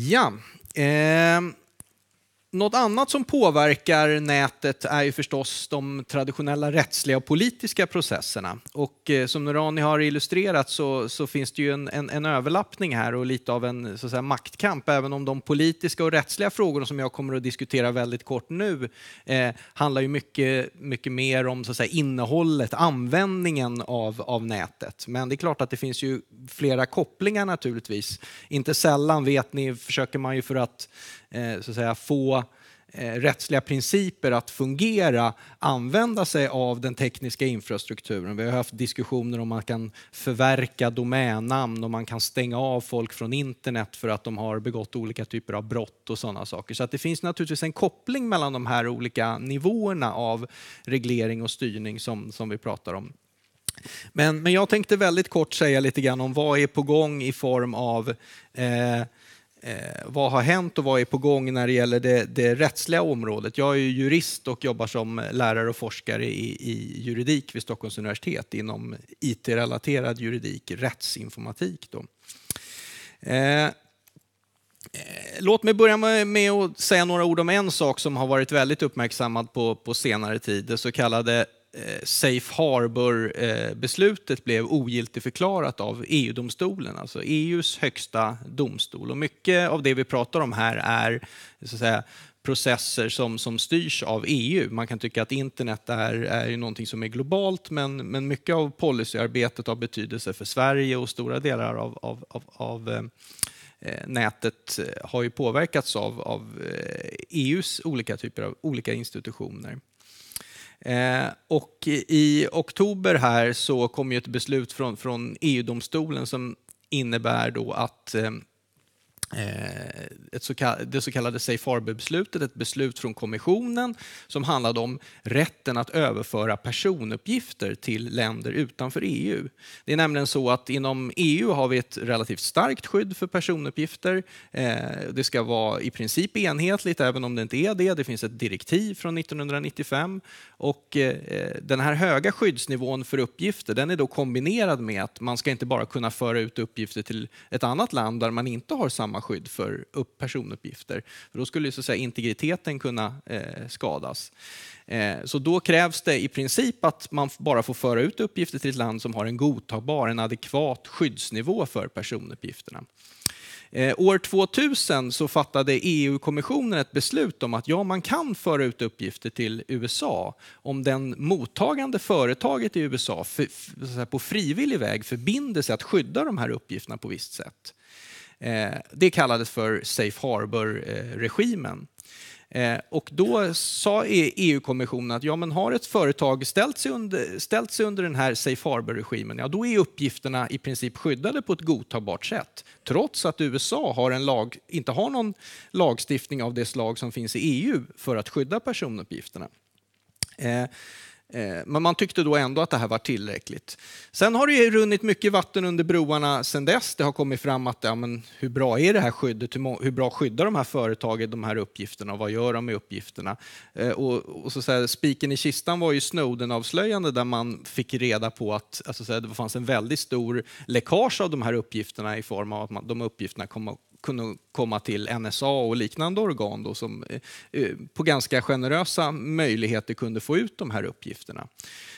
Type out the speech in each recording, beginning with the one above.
Ja. Eh, något annat som påverkar nätet är ju förstås de traditionella rättsliga och politiska processerna. Och eh, som Nurani har illustrerat så, så finns det ju en, en, en, överlappning här och lite av en så att säga, maktkamp, även om de politiska och rättsliga frågorna som jag kommer att diskutera väldigt kort nu eh, handlar ju mycket, mycket mer om så att säga, innehållet, användningen av, av nätet. Men det är klart att det finns ju flera kopplingar naturligtvis. Inte sällan vet ni, försöker man ju för att Eh, så att säga, få eh, rättsliga principer att fungera använda sig av den tekniska infrastrukturen. Vi har haft diskussioner om man kan förverka domännamn och man kan stänga av folk från internet för att de har begått olika typer av brott och sådana saker. Så att det finns naturligtvis en koppling mellan de här olika nivåerna av reglering och styrning som, som vi pratar om. Men, men jag tänkte väldigt kort säga lite grann om vad är på gång i form av eh, Eh, vad har hänt och vad är på gång när det gäller det, det rättsliga området? Jag är jurist och jobbar som lärare och forskare i, i juridik vid Stockholms universitet inom IT-relaterad juridik, rättsinformatik. Då. Eh, eh Låt mig börja med att säga några ord om en sak som har varit väldigt uppmärksammad på, på senare tid, det så kallade Eh, safe harbor-beslutet blev ogiltigförklarat av EU-domstolen, alltså EUs högsta domstol. Och mycket av det vi pratar om här är så att säga, processer som, som styrs av EU. Man kan tycka att internet är, är någonting som är globalt men, men mycket av policyarbetet har betydelse för Sverige och stora delar av, av, av, av eh, eh nätet eh, har ju påverkats av, av EUs e olika typer av olika institutioner. Eh, och i oktober här så kom ju ett beslut från, från EU-domstolen som innebär då att eh, Eh, ett så kallade, det så kallade safe harbor-beslutet, ett beslut från kommissionen som handlade om rätten att överföra personuppgifter till länder utanför EU. Det är nämligen så att inom EU har vi ett relativt starkt skydd för personuppgifter. Eh, det ska vara i princip enhetligt, även om det inte är det. Det finns ett direktiv från 1995 och eh, den här höga skyddsnivån för uppgifter den är då kombinerad med att man ska inte bara kunna föra ut uppgifter till ett annat land där man inte har samma samma skydd för upp personuppgifter. För då skulle så att säga, integriteten kunna eh, skadas. Eh, så då krävs det i princip att man bara får föra ut uppgifter till ett land som har en godtagbar, en adekvat skyddsnivå för personuppgifterna. Eh, år 2000 så fattade EU-kommissionen ett beslut om att ja, man kan föra ut uppgifter till USA om den mottagande företaget i USA för, för, på frivillig väg förbinder sig att skydda de här uppgifterna på visst sätt. Eh, det kallades för Safe Harbor-regimen. Eh, och då sa e- EU-kommissionen att ja, men har ett företag ställt sig under, ställt sig under den här Safe Harbor-regimen, ja, då är uppgifterna i princip skyddade på ett godtagbart sätt. Trots att USA har en lag, inte har någon lagstiftning av det slag som finns i EU för att skydda personuppgifterna. Eh, Eh, men man tyckte då ändå att det här var tillräckligt. Sen har det ju runnit mycket vatten under broarna sen dess. Det har kommit fram att ja, men hur bra är det här skyddet? Hur, bra skyddar de här företagen de här uppgifterna och vad gör de med uppgifterna? Eh, och, och så, så spiken i kistan var ju Snowden-avslöjande där man fick reda på att, alltså, så det fanns en väldigt stor läckage av de här uppgifterna i form av att man, de uppgifterna kom, kunde komma till NSA och liknande organ då, som eh, eh, på ganska generösa möjligheter kunde få ut de här uppgifterna.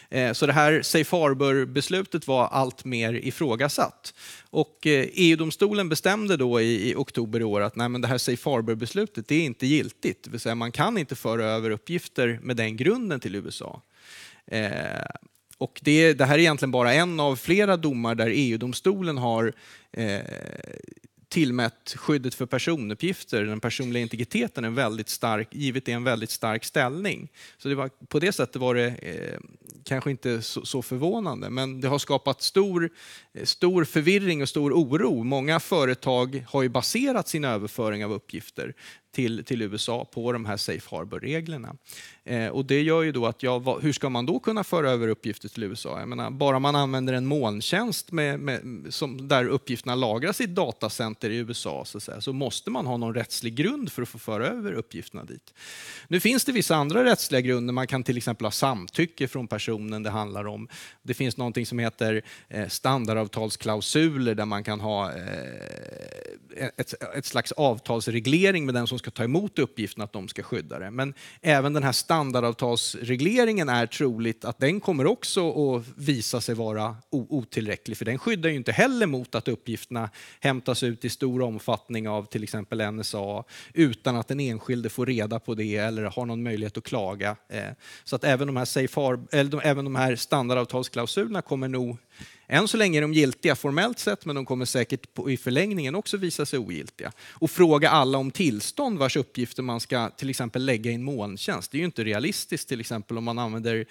Eh, så det här Safe Harbor-beslutet var allt mer ifrågasatt. Och EU-domstolen e bestämde då i, i, oktober i år att nej, men det här Safe Harbor-beslutet är inte giltigt. Det vill säga man kan inte föra över uppgifter med den grunden till USA. och det, det, här är egentligen bara en av flera domar där EU-domstolen har eh, tillmätt skyddet för personuppgifter, den personliga integriteten, en väldigt stark, givet det en väldigt stark ställning. Så det var, på det sättet var det eh, kanske inte så, så, förvånande, men det har skapat stor, eh, stor förvirring och stor oro. Många företag har ju baserat sin överföring av uppgifter till, till USA på de här safe harbor-reglerna. Eh, och det gör ju då att, ja, hur ska man då kunna föra över uppgifter till USA? Jag menar, bara man använder en molntjänst med, med, som, där uppgifterna lagras i ett datacenter i USA så, säga, så måste man ha någon rättslig grund för att få föra över uppgifterna dit. Nu finns det vissa andra rättsliga grunder, man kan till exempel ha samtycke från personen det handlar om. Det finns något som heter eh, standardavtalsklausuler där man kan ha eh, ett, ett slags avtalsreglering med den som ska ta emot uppgiften att de ska skydda det. Men även den här standardavtalsregleringen är troligt att den kommer också att visa sig vara otillräcklig, för den skyddar ju inte heller mot att uppgifterna hämtas ut i stor omfattning av till exempel NSA utan att den enskilde får reda på det eller har någon möjlighet att klaga. Eh, så att även de här, safe även de här standardavtalsklausulerna kommer nog än så länge är de giltiga formellt sett, men de kommer säkert på, i förlängningen också visa sig ogiltiga. Och fråga alla om tillstånd vars uppgifter man ska till exempel lägga i en molntjänst. Det är ju inte realistiskt till exempel om man använder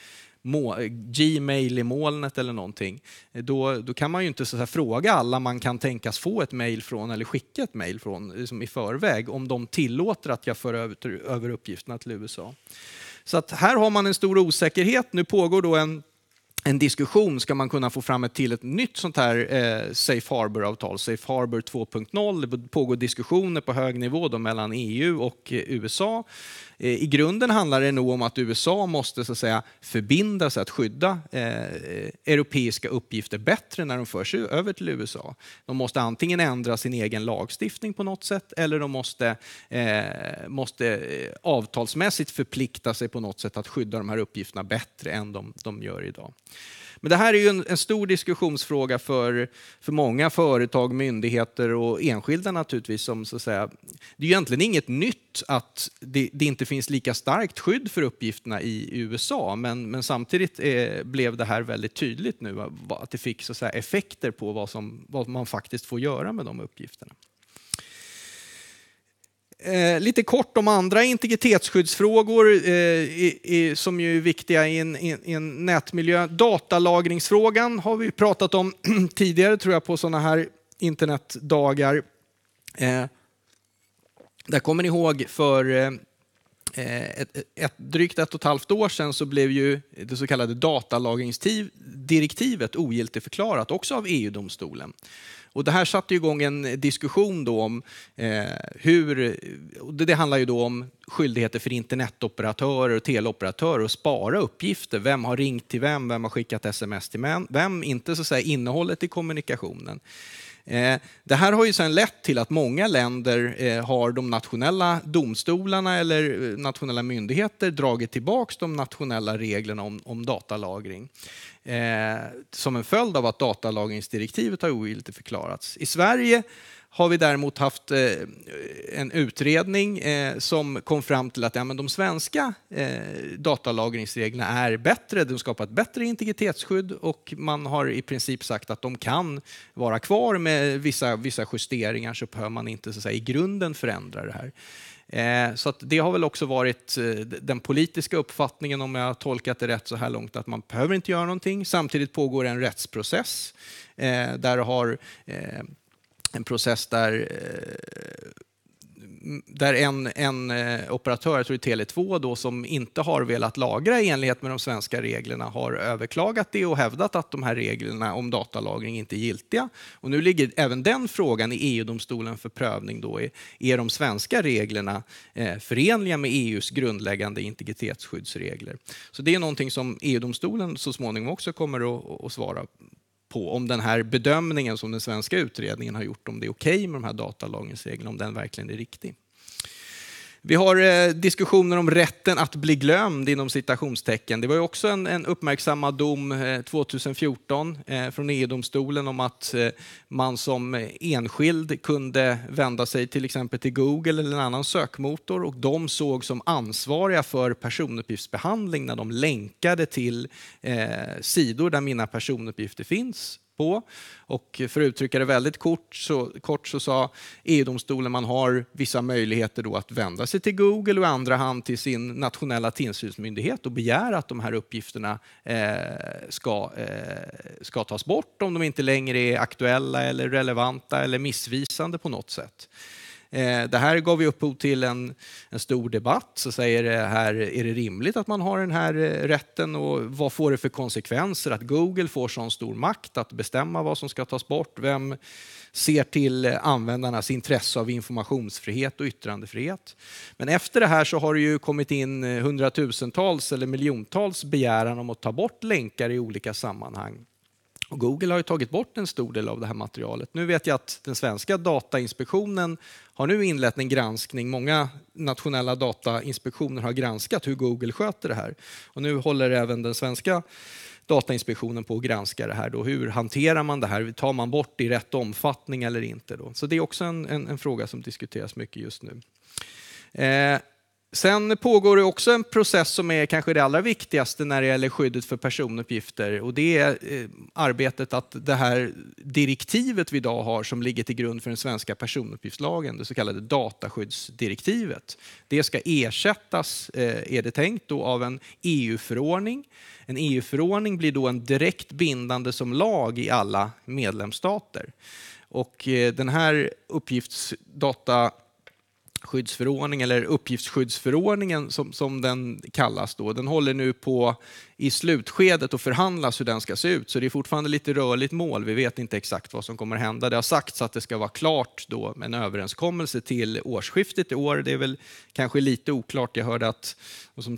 Gmail i molnet eller någonting, då, då kan man ju inte så fråga alla man kan tänkas få ett mejl från eller skicka ett mejl från liksom i förväg om de tillåter att jag för över, över uppgifterna till USA. Så att här har man en stor osäkerhet. Nu pågår då en en diskussion, ska man kunna få fram ett till ett nytt sånt här eh, Safe Harbour-avtal, Safe Harbour 2.0? Det pågår diskussioner på hög nivå då mellan EU och eh, USA. Eh, I grunden handlar det nog om att USA måste så att säga, förbinda sig att skydda eh, europeiska uppgifter bättre när de förs över till USA. De måste antingen ändra sin egen lagstiftning på något sätt eller de måste, eh, måste eh, avtalsmässigt förplikta sig på något sätt att skydda de här uppgifterna bättre än de, de gör idag. Men det här är ju en, en, stor diskussionsfråga för, för många företag, myndigheter och enskilda naturligtvis. Som, så att säga, det är ju egentligen inget nytt att det, det inte finns lika starkt skydd för uppgifterna i USA, men, men samtidigt eh, blev det här väldigt tydligt nu, att det fick så att säga, effekter på vad, som, vad man faktiskt får göra med de uppgifterna. Eh, lite kort om andra integritetsskyddsfrågor eh, i, i, som ju är viktiga i en, i, i en nätmiljö. Datalagringsfrågan har vi pratat om tidigare tror jag på sådana här internetdagar. Eh, där kommer ni ihåg för eh, eh, ett, ett, drygt ett och ett halvt år sedan så blev ju det så kallade datalagringsdirektivet ogiltigförklarat också av EU-domstolen. Och det här satte igång en diskussion då om eh, hur... Det handlar ju då om skyldigheter för internetoperatörer och teleoperatörer att spara uppgifter. Vem har ringt till vem? Vem har skickat sms till vem? Inte så att säga innehållet i kommunikationen. Eh, det här har ju sedan lett till att många länder eh, har de nationella domstolarna eller eh, nationella myndigheter dragit tillbaka de nationella reglerna om, om datalagring som en följd av att datalagringsdirektivet har ogiltigt förklarats. I Sverige har vi däremot haft eh, en utredning eh, som kom fram till att de svenska eh, datalagringsreglerna är bättre, de skapar ett bättre integritetsskydd och man har i princip sagt att de kan vara kvar med vissa, justeringar så behöver man inte så säga, i grunden förändra det här. Så det har väl också varit den politiska uppfattningen, om jag har tolkat det rätt så här långt, att man behöver inte göra någonting. Samtidigt pågår en rättsprocess där har en process där eh, där en, en eh, operatör, jag tror det är Tele2, då, som inte har velat lagra i enlighet med de svenska reglerna har överklagat det och hävdat att de här reglerna om datalagring inte är giltiga. Och nu ligger även den frågan i EU-domstolen för prövning. Då, är, de svenska reglerna eh, förenliga med EUs grundläggande integritetsskyddsregler? Så det är någonting som EU-domstolen så småningom också kommer att, att svara på om den här bedömningen som den svenska utredningen har gjort, om det är okej okay med de här datalagringsreglerna, om den verkligen är riktig. Vi har eh, diskussioner om rätten att bli glömd inom citationstecken. Det var ju också en, en uppmärksammad dom 2014 eh, eh, från EU-domstolen om att man som enskild kunde vända sig till exempel till Google eller en annan sökmotor och de såg som ansvariga för personuppgiftsbehandling när de länkade till sidor där mina personuppgifter finns på. Och för att uttrycka det väldigt kort så, kort så sa EU-domstolen man har vissa möjligheter då att vända sig till Google och i andra hand till sin nationella tillsynsmyndighet och begära att de här uppgifterna eh, ska, eh, ska tas bort om de inte längre är aktuella eller relevanta eller missvisande på något sätt. Eh, det här gav ju upphov till en, en stor debatt. Så säger det här, är det rimligt att man har den här eh, rätten och vad får det för konsekvenser att Google får sån stor makt att bestämma vad som ska tas bort? Vem ser till eh, användarnas intresse av informationsfrihet och yttrandefrihet? Men efter det här så har det ju kommit in hundratusentals eller miljontals begäran om att ta bort länkar i olika sammanhang. Och Google har tagit bort en stor del av det här materialet. Nu vet jag att den svenska Datainspektionen har nu inlett en granskning. Många nationella datainspektioner har granskat hur Google sköter det här. Och nu håller även den svenska Datainspektionen på att granska det här. Då. Hur hanterar man det här? Tar man bort i rätt omfattning eller inte? Då? Så det är också en, en, en fråga som diskuteras mycket just nu. Eh, Sen pågår det också en process som är kanske det allra viktigaste när det gäller skyddet för personuppgifter och det är eh, arbetet att det här direktivet vi idag har som ligger till grund för den svenska personuppgiftslagen, det så kallade dataskyddsdirektivet, det ska ersättas, eh, är det tänkt, då, av en EU-förordning. En EU-förordning blir då en direkt bindande som lag i alla medlemsstater. Och eh, den här uppgiftsdata skyddsförordning eller uppgiftsskyddsförordningen som, som den kallas då. Den håller nu på i slutskedet och förhandlas hur den ska se ut. Så det är fortfarande lite rörligt mål. Vi vet inte exakt vad som kommer hända. Det har sagts att det ska vara klart då med en överenskommelse till årsskiftet i år. Det är väl kanske lite oklart. Jag hörde att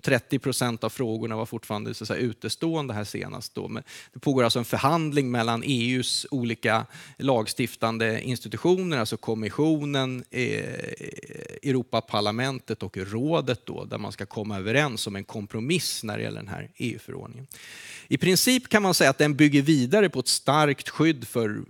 30 procent av frågorna var fortfarande så att säga, utestående här senast. Då. Men det pågår alltså en förhandling mellan EUs olika lagstiftande institutioner, alltså kommissionen, eh, Europaparlamentet och rådet då, där man ska komma överens om en kompromiss när det gäller den här EU-förhandlingen förordningen. I princip kan man säga att den bygger vidare på ett starkt skydd för,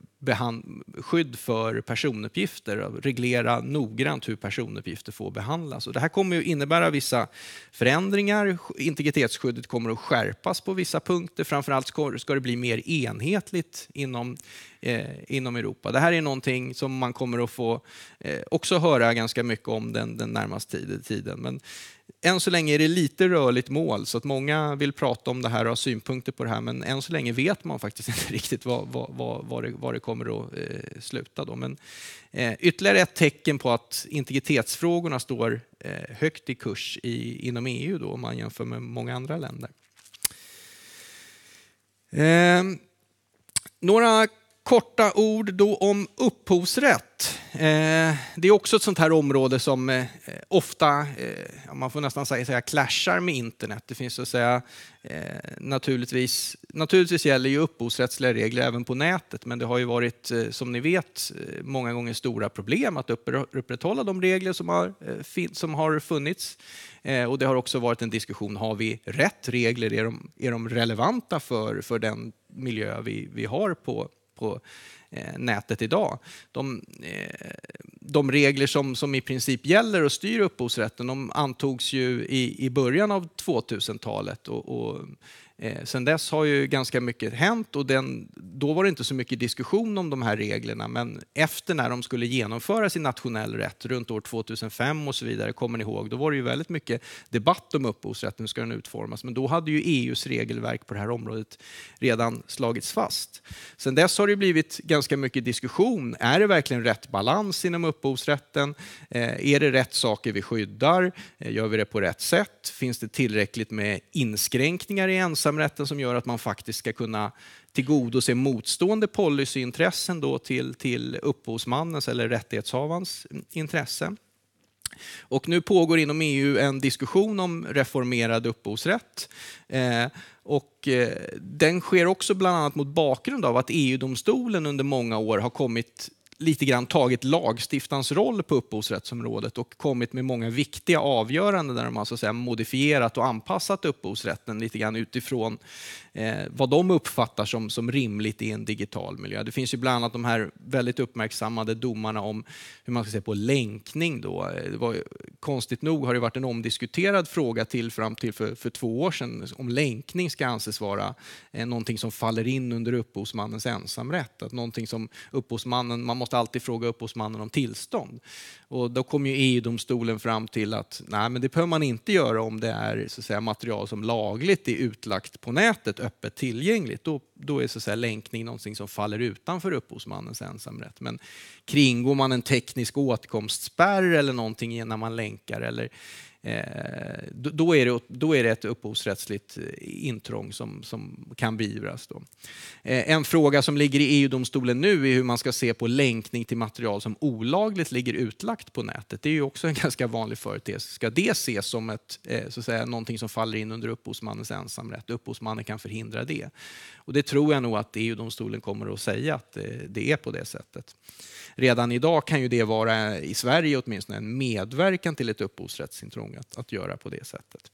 skydd för personuppgifter, reglera noggrant hur personuppgifter får behandlas. Och det här kommer att innebära vissa förändringar. Integritetsskyddet kommer att skärpas på vissa punkter. Framförallt ska det bli mer enhetligt inom eh, inom Europa. Det här är någonting som man kommer att få eh, också höra ganska mycket om den, den närmaste tiden. Men än så länge är det lite rörligt mål så att många vill prata om det här och ha synpunkter på det här men än så länge vet man faktiskt inte riktigt vad, vad, vad, vad, det, vad det, kommer att eh, sluta. Då. Men, eh, ytterligare ett tecken på att integritetsfrågorna står eh, högt i kurs i, inom EU då, om man jämför med många andra länder. Eh, några Korta ord då om upphovsrätt. Eh, det är också ett sånt här område som eh, ofta, eh, man får nästan säga, clashar med internet. Det finns så att säga, naturligtvis, naturligtvis gäller ju upphovsrättsliga regler även på nätet, men det har ju varit, som ni vet, många gånger stora problem att upprätthålla de regler som har, som har funnits. Och det har också varit en diskussion, har vi rätt regler? Är de, är de relevanta för, för den miljö vi, vi har på på eh, nätet idag. De, eh, de regler som, som i princip gäller och styr upphovsrätten de antogs ju i, i början av 2000-talet och, och Eh, sen dess har ju ganska mycket hänt och den, då var det inte så mycket diskussion om de här reglerna men efter när de skulle genomföras i nationell rätt runt år 2005 och så vidare, kommer ni ihåg, då var det ju väldigt mycket debatt om upphovsrätten, hur ska den utformas? Men då hade ju EUs regelverk på det här området redan slagits fast. Sen dess har det blivit ganska mycket diskussion. Är det verkligen rätt balans inom upphovsrätten? Eh, är det rätt saker vi skyddar? Eh, gör vi det på rätt sätt? Finns det tillräckligt med inskränkningar i ensam ensamrätten som gör att man faktiskt ska kunna tillgodose motstående policyintressen då till, till upphovsmannens eller rättighetshavarens intressen. Och nu pågår inom EU en diskussion om reformerad upphovsrätt. Eh, och, eh, den sker också bland annat mot bakgrund av att EU-domstolen under många år har kommit lite grann tagit lagstiftarens roll på upphovsrättsområdet och kommit med många viktiga avgöranden där de har så att säga modifierat och anpassat upphovsrätten lite grann utifrån eh, vad de uppfattar som, som rimligt i en digital miljö. Det finns ju bland annat de här väldigt uppmärksammade domarna om hur man ska se på länkning. Då. Eh, det var, konstigt nog har det varit en omdiskuterad fråga till fram till för, för två år sedan om länkning ska anses vara eh, någonting som faller in under upphovsmannens ensamrätt. Att någonting som upphovsmannen, man måste alltid fråga upphovsmannen om tillstånd. Och då kom ju EU-domstolen fram till att nej, men det behöver man inte göra om det är så att säga, material som lagligt är utlagt på nätet öppet tillgängligt, då, då är så att säga länkning någonting som faller utanför upphovsmannens ensamrätt. Men kringgår man en teknisk åtkomstspärr eller någonting när man länkar eller Eh, då, är det, då är det ett upphovsrättsligt eh, intrång som, som kan beivras. Då. Eh, en fråga som ligger i EU-domstolen nu är hur man ska se på länkning till material som olagligt ligger utlagt på nätet. Det är ju också en ganska vanlig företeelse. Ska det ses som ett, så att säga, någonting som faller in under upphovsmannens ensamrätt? Upphovsmannen kan förhindra det. Och det tror jag nog att EU-domstolen kommer att säga att det är på det sättet. Redan idag kan ju det vara, i Sverige åtminstone, en medverkan till ett upphovsrättsintrång att, att göra på det sättet.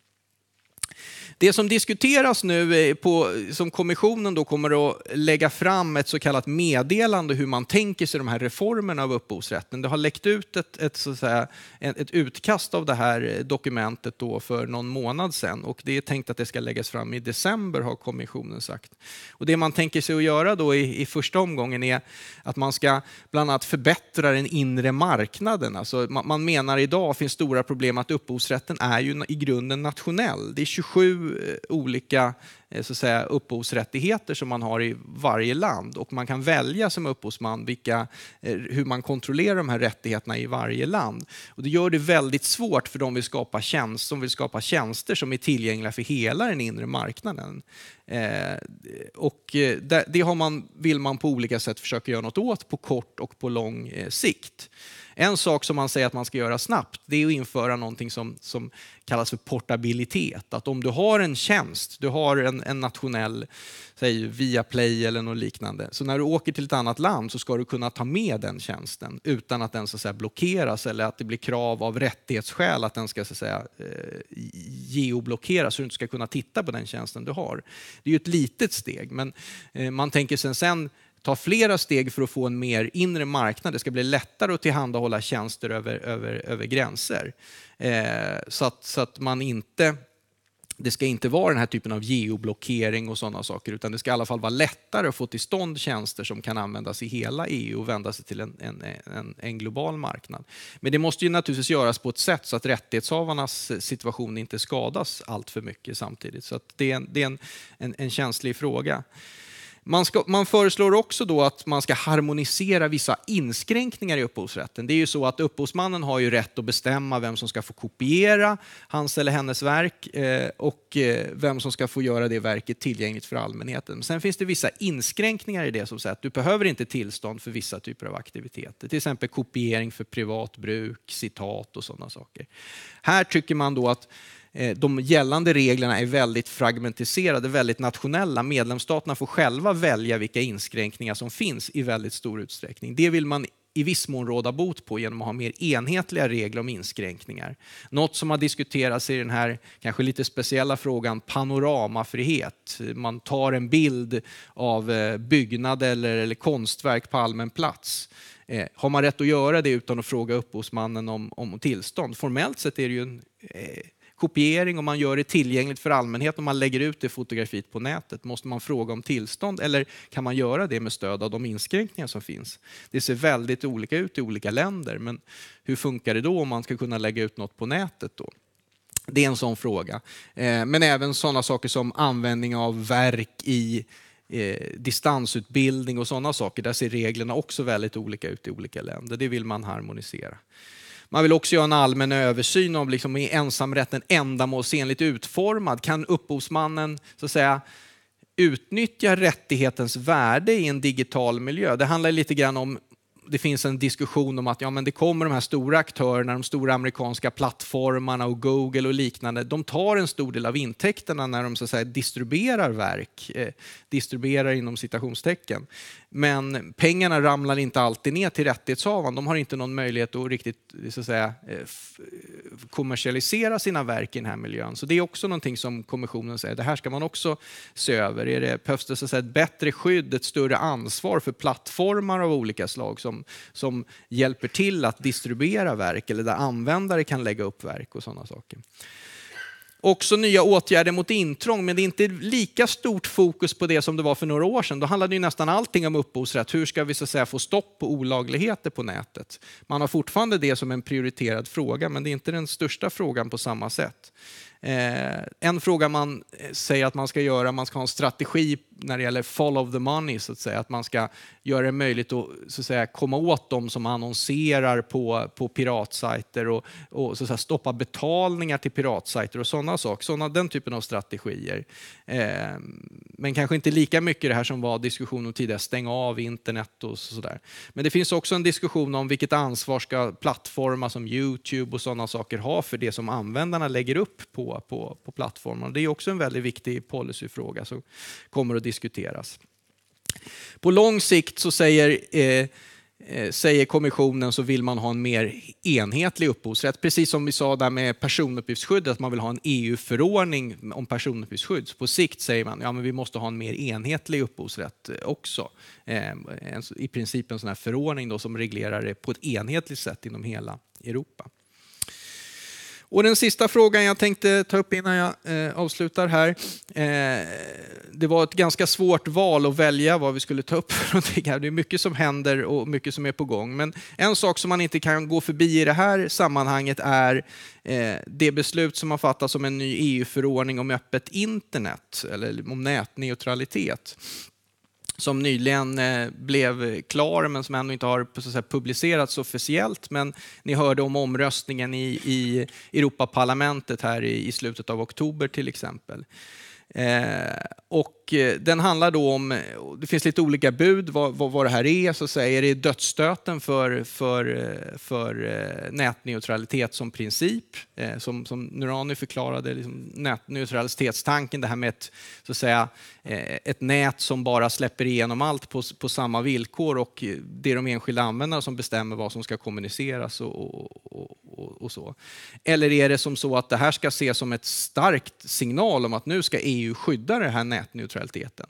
Det som diskuteras nu, eh, på, som kommissionen då kommer att lägga fram ett så kallat meddelande hur man tänker sig de här reformerna av upphovsrätten. Det har läckt ut ett, ett, så att säga, ett utkast av det här eh, dokumentet då för någon månad sedan och det är tänkt att det ska läggas fram i december har kommissionen sagt. Och det man tänker sig att göra då i, i första omgången är att man ska bland annat förbättra den inre marknaden. Alltså, man, man menar idag finns stora problem att upphovsrätten är ju i grunden nationell. Det är 27 eh, olika eh, så att säga, upphovsrättigheter som man har i varje land och man kan välja som upphovsman vilka, eh, hur man kontrollerar de här rättigheterna i varje land. Och det gör det väldigt svårt för de vill skapa tjänst, som vill skapa tjänster som är tillgängliga för hela den inre marknaden. Eh, och det, det har man, vill man på olika sätt försöka göra något åt på kort och på lång sikt. En sak som man säger att man ska göra snabbt det är att införa någonting som, som kallas för portabilitet. Att om du har en tjänst, du har en, en nationell, säg Viaplay eller något liknande, så när du åker till ett annat land så ska du kunna ta med den tjänsten utan att den så att säga, blockeras eller att det blir krav av rättighetsskäl att den ska så att säga, eh, geoblockeras så du inte ska kunna titta på den tjänsten du har. Det är ju ett litet steg, men eh, man tänker sen, sen ta flera steg för att få en mer inre marknad. Det ska bli lättare att tillhandahålla tjänster över, över, över gränser. Eh, så, att, så att man inte det ska inte vara den här typen av geoblockering och sådana saker, utan det ska i alla fall vara lättare att få till stånd tjänster som kan användas i hela EU och vända sig till en, en, en, en global marknad. Men det måste ju naturligtvis göras på ett sätt så att rättighetshavarnas situation inte skadas allt för mycket samtidigt. Så det är, en, det är en känslig fråga. Man, ska, man, föreslår också då att man ska harmonisera vissa inskränkningar i upphovsrätten. Det är ju så att upphovsmannen har ju rätt att bestämma vem som ska få kopiera hans eller hennes verk eh, och eh, vem som ska få göra det verket tillgängligt för allmänheten. Sen finns det vissa inskränkningar i det som säger att du behöver inte tillstånd för vissa typer av aktiviteter, till exempel kopiering för privat bruk, citat och sådana saker. Här tycker man då att Eh, de gällande reglerna är väldigt fragmentiserade, väldigt nationella. Medlemsstaterna får själva välja vilka inskränkningar som finns i väldigt stor utsträckning. Det vill man i viss mån råda bot på genom att ha mer enhetliga regler om inskränkningar. Något som har diskuterats i den här kanske lite speciella frågan panoramafrihet. Man tar en bild av eh, byggnad eller, eller konstverk på allmän plats. Eh, har man rätt att göra det utan att fråga upphovsmannen om, om tillstånd? Formellt sett är det ju en eh, kopiering och man gör det tillgängligt för allmänheten om man lägger ut det fotografiet på nätet, måste man fråga om tillstånd eller kan man göra det med stöd av de inskränkningar som finns? Det ser väldigt olika ut i olika länder, men hur funkar det då om man ska kunna lägga ut något på nätet då? Det är en sån fråga. Eh, men även sådana saker som användning av verk i eh, distansutbildning och sådana saker. Där ser reglerna också väldigt olika ut i olika länder. Det vill man harmonisera. Man vill också göra en allmän översyn av liksom, är ensamrätten ändamålsenligt utformad? Kan upphovsmannen så att säga, utnyttja rättighetens värde i en digital miljö? Det handlar lite grann om det finns en diskussion om att ja, men det kommer de här stora aktörerna, de stora amerikanska plattformarna och Google och liknande, de tar en stor del av intäkterna när de så att säga, distribuerar verk, eh, distribuerar inom citationstecken. Men pengarna ramlar inte alltid ner till rättighetshavaren. De har inte någon möjlighet att riktigt så att säga, eh, eh, kommersialisera sina verk i den här miljön. Så det är också någonting som kommissionen säger, det här ska man också se över. Är det, behövs det så att säga, ett bättre skydd, ett större ansvar för plattformar av olika slag som, som hjälper till att distribuera verk eller där användare kan lägga upp verk och sådana saker. Också nya åtgärder mot intrång, men det är inte lika stort fokus på det som det var för några år sedan. Då handlade ju nästan allting om upphovsrätt. Hur ska vi så säga, få stopp på olagligheter på nätet? Man har fortfarande det som en prioriterad fråga, men det är inte den största frågan på samma sätt. Eh, en fråga man eh, säger att man ska göra, man ska ha en strategi när det gäller follow the money, så att säga, att man ska göra det möjligt att, så att säga, komma åt dem som annonserar på, på piratsajter och, och så att säga, stoppa betalningar till piratsajter och sådana saker. Såna, den typen av strategier. Eh, men kanske inte lika mycket det här som var diskussion om tidigare, stänga av internet och sådär. Men det finns också en diskussion om vilket ansvar ska plattformar som Youtube och sådana saker ha för det som användarna lägger upp på, på, på plattformarna. Det är också en väldigt viktig policyfråga som kommer att diskuteras. På lång sikt så säger, eh, eh, säger kommissionen så vill man ha en mer enhetlig upphovsrätt. Precis som vi sa där med personuppgiftsskydd att man vill ha en EU-förordning om personuppgiftsskydd. Så på sikt säger man ja, vi måste ha en mer enhetlig upphovsrätt eh, också. Eh, en, I princip en sån här förordning då, som reglerar det på ett enhetligt sätt inom hela Europa. Och den sista frågan jag tänkte ta upp innan jag eh, avslutar här. Eh, det var ett ganska svårt val att välja vad vi skulle ta upp Det är mycket som händer och mycket som är på gång. Men en sak som man inte kan gå förbi i det här sammanhanget är eh, det beslut som har fattats om en ny EU-förordning om öppet internet, eller om nätneutralitet som nyligen eh, blev klar men som ännu inte har publicerats officiellt. Men ni hörde om omröstningen i, Europaparlamentet här i slutet av oktober till exempel. Eh, och eh, den handlar då om, det finns lite olika bud vad, vad, vad det här är, så säger det dödsstöten för, för, eh, för nätneutralitet som princip. som, som Nurani förklarade, liksom nätneutralitetstanken, det här med ett, så att säga, ett nät som bara släpper igenom allt på, på samma villkor och det är de enskilda användarna som bestämmer vad som ska kommuniceras och, och och, och, så? Eller är det som så att det här ska ses som ett starkt signal om att nu ska EU skydda den här nätneutraliteten?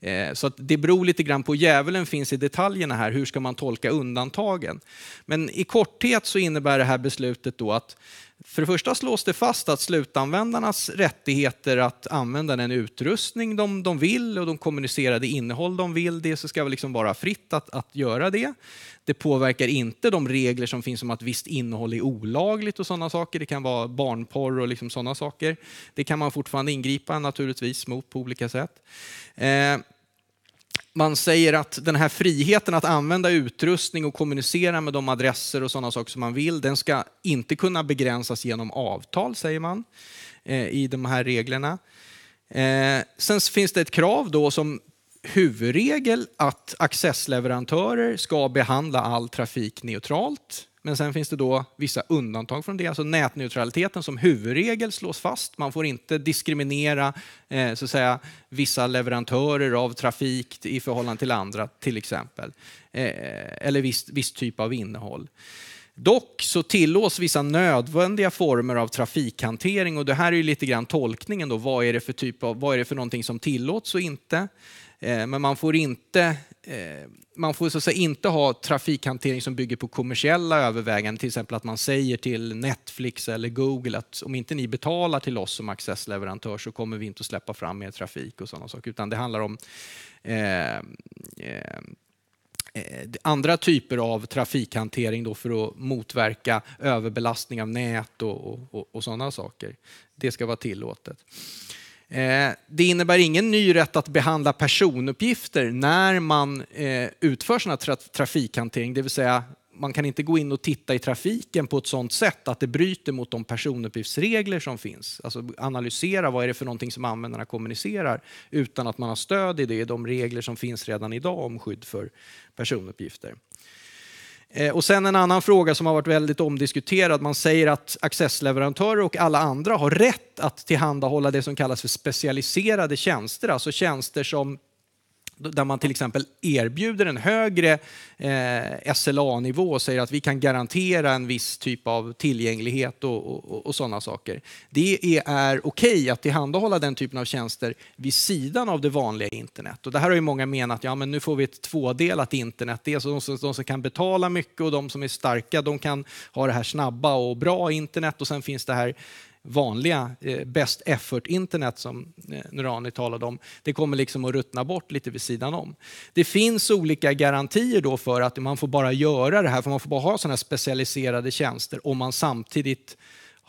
Eh, så att det beror lite grann på, djävulen finns i detaljerna här, hur ska man tolka undantagen? Men i korthet så innebär det här beslutet då att för det första slås det fast att slutanvändarnas rättigheter att använda den utrustning de, de vill och de kommunicerade innehåll de vill, det så ska liksom vara fritt att, att göra det. Det påverkar inte de regler som finns om att visst innehåll är olagligt och sådana saker. Det kan vara barnporr och liksom sådana saker. Det kan man fortfarande ingripa naturligtvis mot på olika sätt. Eh, man säger att den här friheten att använda utrustning och kommunicera med de adresser och sådana saker som man vill, den ska inte kunna begränsas genom avtal, säger man eh, i de här reglerna. Eh, sen finns det ett krav då som huvudregel att accessleverantörer ska behandla all trafik neutralt. Men sen finns det då vissa undantag från det. Alltså nätneutraliteten som huvudregel slås fast. Man får inte diskriminera eh, så att säga, vissa leverantörer av trafik i förhållande till andra, till exempel. Eh, eller viss, viss typ av innehåll. Dock så tillåts vissa nödvändiga former av trafikhantering och det här är ju lite grann tolkningen då. Vad är det för typ av, vad är det för någonting som tillåts och inte? Eh, men man får inte eh, man får så inte ha trafikhantering som bygger på kommersiella överväganden, till exempel att man säger till Netflix eller Google att om inte ni betalar till oss som accessleverantör så kommer vi inte att släppa fram mer trafik och sådana saker, utan det handlar om eh, eh, eh, andra typer av trafikhantering då för att motverka överbelastning av nät och, och, och, och sådana saker. Det ska vara tillåtet. Eh, det innebär ingen ny rätt att behandla personuppgifter när man eh, utför sådana tra trafikhantering, det vill säga man kan inte gå in och titta i trafiken på ett sådant sätt att det bryter mot de personuppgiftsregler som finns. Alltså analysera vad är det för någonting som användarna kommunicerar utan att man har stöd i det, de regler som finns redan idag om skydd för personuppgifter. Eh, och sen en annan fråga som har varit väldigt omdiskuterad. Man säger att accessleverantörer och alla andra har rätt att tillhandahålla det som kallas för specialiserade tjänster, alltså tjänster som där man till exempel erbjuder en högre eh, SLA-nivå och säger att vi kan garantera en viss typ av tillgänglighet och, och, och sådana saker. Det är, är okej okay att tillhandahålla den typen av tjänster vid sidan av det vanliga internet. Och det här har ju många menat, ja men nu får vi ett tvådelat internet. Det är de, som, de som kan betala mycket och de som är starka, de kan ha det här snabba och bra internet och sen finns det här vanliga eh, best effort-internet som eh, Nurani talade om, det kommer liksom att ruttna bort lite vid sidan om. Det finns olika garantier då för att man får bara göra det här, för man får bara ha sådana här specialiserade tjänster om man samtidigt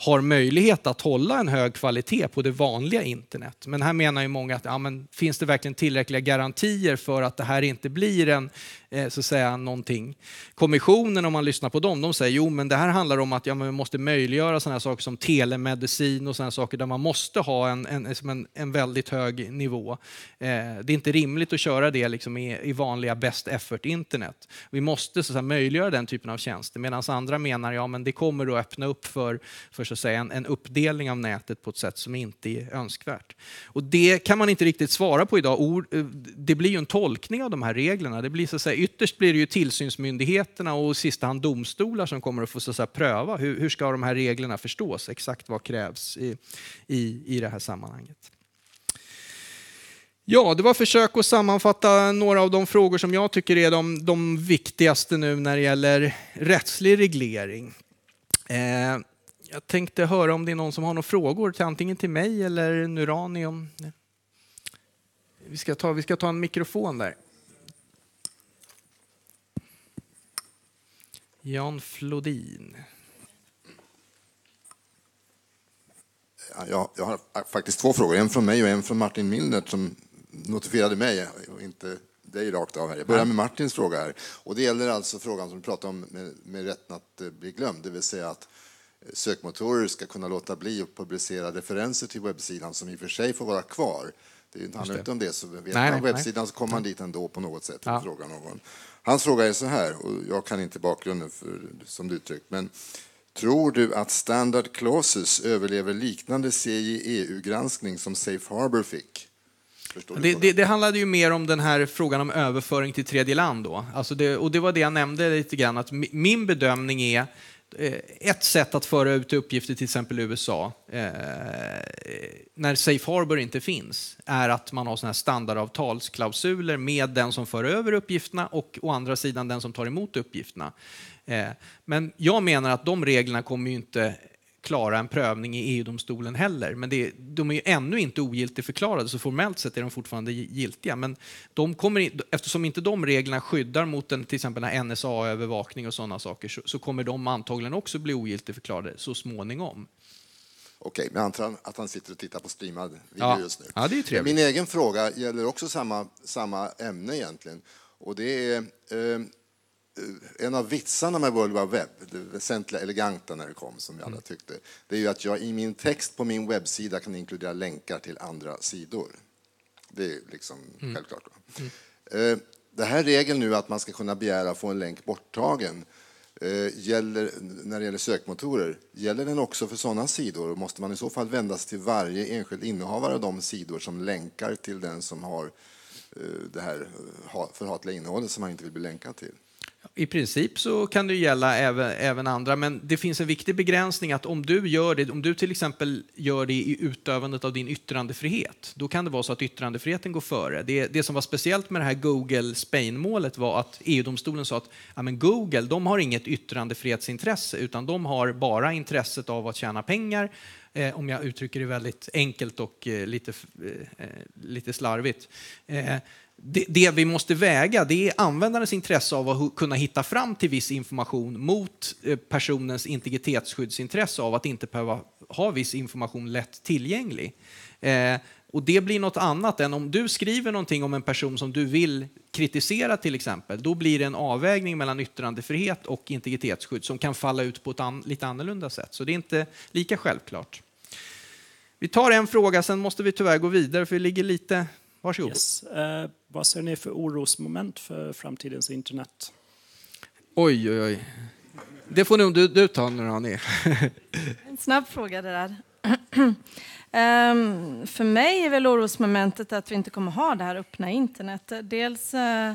har möjlighet att hålla en hög kvalitet på det vanliga internet. Men här menar ju många att ja, men finns det verkligen tillräckliga garantier för att det här inte blir en Eh, så säger han någonting. Kommissionen, om man lyssnar på dem, de säger jo men det här handlar om att ja, man måste möjliggöra sådana saker som telemedicin och sådana saker där man måste ha en, en, en, en väldigt hög nivå. Eh, det är inte rimligt att köra det liksom i, i vanliga best effort-internet. Vi måste så att säga, möjliggöra den typen av tjänster medan andra menar ja men det kommer att öppna upp för, för så att säga, en, en uppdelning av nätet på ett sätt som inte är önskvärt. Och det kan man inte riktigt svara på idag. Ord, eh, det blir ju en tolkning av de här reglerna. Det blir så att säga, ytterst blir det ju tillsynsmyndigheterna och i sista hand domstolar som kommer att få så att pröva hur, hur ska de här reglerna förstås, exakt vad krävs i, i, i det här sammanhanget. Ja, det var försök att sammanfatta några av de frågor som jag tycker är de, de viktigaste nu när det gäller rättslig reglering. Eh, jag tänkte höra om det är någon som har några frågor, till antingen till mig eller Nurani. Vi, ska ta, vi ska ta en mikrofon där. Jan Flodin. Jag, jag, har faktiskt två frågor, en från mig och en från Martin Milnert som notifierade mig och inte dig rakt av. Här. Jag börjar med Martins fråga. här. Och Det gäller alltså frågan som du pratade om med, med rätten att eh, bli glömd, det vill säga att eh, sökmotorer ska kunna låta bli att publicera referenser till webbsidan som i och för sig får vara kvar. Det handlar inte om det, så vet nej, man webbsidan nej. så kommer man dit ändå på något sätt. Ja. Fråga någon. Hans fråga är så här, och jag kan inte bakgrunden för, som du uttryckt, men tror du att Standard Clauses överlever liknande cieu granskning som Safe Harbor fick? Det, det, det, handlade ju mer om den här frågan om överföring till tredje land då. Alltså det, och det var det jag nämnde lite grann, att min bedömning är Eh, ett sätt att föra ut uppgifter till exempel i USA, eh, när Safe Harbor inte finns, är att man har såna här standardavtalsklausuler med den som för över uppgifterna och å andra sidan den som tar emot uppgifterna. Eh, men jag menar att de reglerna kommer ju inte klara en prövning i EU-domstolen heller. Men det, de är ju ännu inte ogiltigförklarade, så formellt sett är de fortfarande giltiga. Men de kommer in, eftersom inte de reglerna skyddar mot en, till exempel NSA-övervakning och sådana saker så, så, kommer de antagligen också bli ogiltigförklarade så småningom. Okej, men jag antar att han sitter och tittar på streamad video ja. just nu. Ja, det är trevligt. Min egen fråga gäller också samma, samma ämne egentligen. Och det är, eh, en av vitsarna med World Wide Web, det väsentliga eleganta när det kom, som vi alla mm. tyckte, det är ju att jag i min text på min webbsida kan inkludera länkar till andra sidor. Det är liksom mm. självklart. Mm. Eh, det här regeln nu att man ska kunna begära att få en länk borttagen eh, gäller, när det gäller sökmotorer, gäller den också för sådana sidor? måste man i så fall vända sig till varje enskild innehavare av de sidor som länkar till den som har eh, det här förhatliga innehållet som man inte vill bli länkad till? I princip så kan det gälla även, även, andra, men det finns en viktig begränsning att om du gör det, om du till exempel gör det i utövandet av din yttrandefrihet, då kan det vara så att yttrandefriheten går före. Det, det som var speciellt med det här Google Spain-målet var att EU-domstolen sa att ja, men Google de har inget yttrandefrihetsintresse, utan de har bara intresset av att tjäna pengar Eh, om jag uttrycker det väldigt enkelt och eh, lite, eh, lite slarvigt. Det, vi måste väga det är användarens intresse av att kunna hitta fram till viss information mot personens integritetsskyddsintresse av att inte behöva ha viss information lätt tillgänglig. Och det blir något annat än om du skriver någonting om en person som du vill kritisera till exempel. Då blir det en avvägning mellan yttrandefrihet och integritetsskydd som kan falla ut på ett an lite annorlunda sätt. Så det är inte lika självklart. Vi tar en fråga, sen måste vi tyvärr gå vidare för vi ligger lite... Varsågod. Yes. Eh, vad ser ni för orosmoment för framtidens internet? Oj, oj, oj. Det får nog du, du ta nu, Ronny. en snabb fråga det där. Um, för mig är väl orosmomentet att vi inte kommer ha det här öppna internet. Dels uh,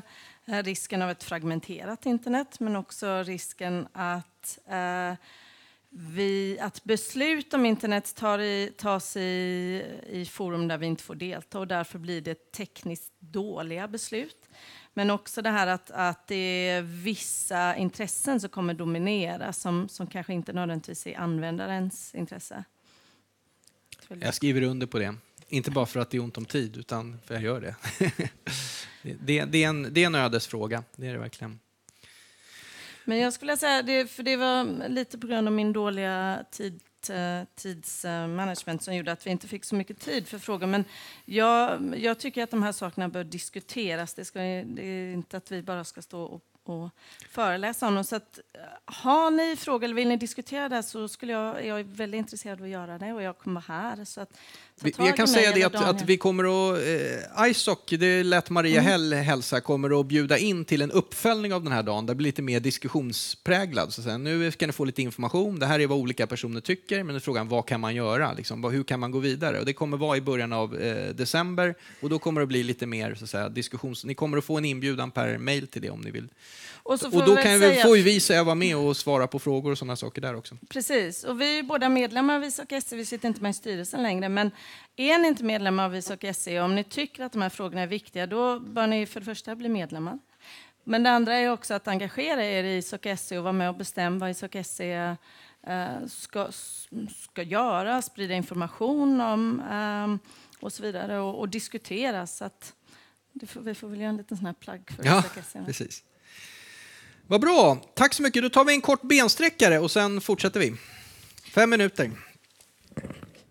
risken av ett fragmenterat internet, men också risken att uh, vi, att beslut om internet tar i, tas i, i forum där vi inte får delta och därför blir det tekniskt dåliga beslut. Men också det här att, att det är vissa intressen som kommer dominera som, som kanske inte nödvändigtvis är användarens intresse. Jag skriver under på det. Inte bara för att det är ont om tid, utan för att jag gör det. det, det, är en, det är en ödesfråga, det är det verkligen. Men jag skulle säga, det, för det var lite på grund av min dåliga tid, eh, tidsmanagement som gjorde att vi inte fick så mycket tid för frågor. Men jag, jag tycker att de här sakerna bör diskuteras. Det, ska, det är inte att vi bara ska stå och och föreläsa om dem. Så att, eh, har ni frågor eller vill ni diskutera det så skulle jag, jag är väldigt intresserad av att göra det och jag kommer vara här. Så att, vi, jag kan säga det att, att, vi kommer att, eh, ISOC, det lät Maria mm. Hell hälsa, kommer att bjuda in till en uppföljning av den här dagen. Det blir lite mer diskussionspräglad. Så sen, nu ska ni få lite information, det här är vad olika personer tycker, men nu är frågan vad kan man göra? Liksom, hur kan man gå vidare? Och det kommer vara i början av eh, december och då kommer det bli lite mer så att säga, diskussions... Ni kommer att få en inbjudan per mail till det om ni vill och, så får och då vi kan vi, får ju vi säga vara med och svara på frågor och sådana saker där också. Precis, och vi är båda medlemmar av isoc SE, vi sitter inte med i styrelsen längre, men är ni inte medlemmar av isoc SE, om ni tycker att de här frågorna är viktiga, då bör ni för det första bli medlemmar. Men det andra är också att engagera er i isoc SE och vara med och bestämma vad isoc SE eh, ska, ska göra, sprida information om ehm, och så vidare och, och diskutera. Så att, får, vi får väl göra en liten sån här plagg för ja, Isak SE. Precis. Vad bra, tack så mycket. Då tar vi en kort bensträckare och sen fortsätter vi. Fem minuter.